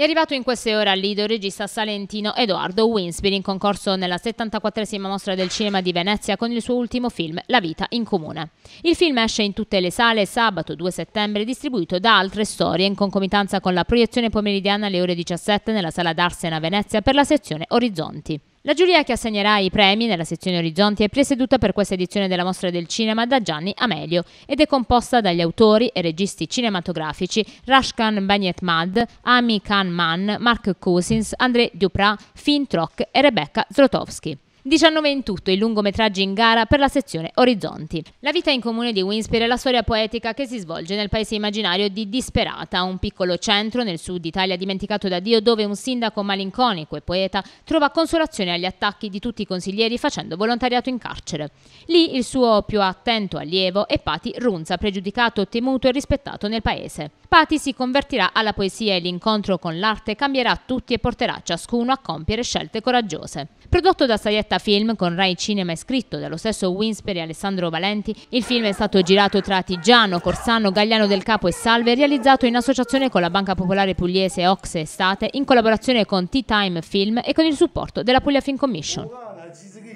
È arrivato in queste ore al Lido il regista salentino Edoardo Winsbury in concorso nella 74esima mostra del cinema di Venezia con il suo ultimo film La vita in comune. Il film esce in tutte le sale sabato 2 settembre distribuito da Altre Storie in concomitanza con la proiezione pomeridiana alle ore 17 nella sala d'Arsena Venezia per la sezione Orizzonti. La giuria che assegnerà i premi nella sezione Orizzonti è presieduta per questa edizione della Mostra del Cinema da Gianni Amelio ed è composta dagli autori e registi cinematografici Rashkan Bagnet Mad, Ami Khan Mann, Mark Cousins, André Duprat, Finn Trock e Rebecca Zlotowski. 19 in tutto i lungometraggi in gara per la sezione Orizzonti. La vita in comune di Winspere è la storia poetica che si svolge nel paese immaginario di Disperata, un piccolo centro nel sud Italia dimenticato da Dio dove un sindaco malinconico e poeta trova consolazione agli attacchi di tutti i consiglieri facendo volontariato in carcere. Lì il suo più attento allievo è Pati Runza, pregiudicato, temuto e rispettato nel paese. Pati si convertirà alla poesia e l'incontro con l'arte cambierà tutti e porterà ciascuno a compiere scelte coraggiose. Prodotto da Sayette Diretta Film con Rai Cinema e scritto dallo stesso Winsper e Alessandro Valenti, il film è stato girato tra Tigiano, Corsano, Gagliano del Capo e Salve, realizzato in associazione con la Banca Popolare Pugliese Ox Estate, in collaborazione con Tea Time Film e con il supporto della Puglia Film Commission.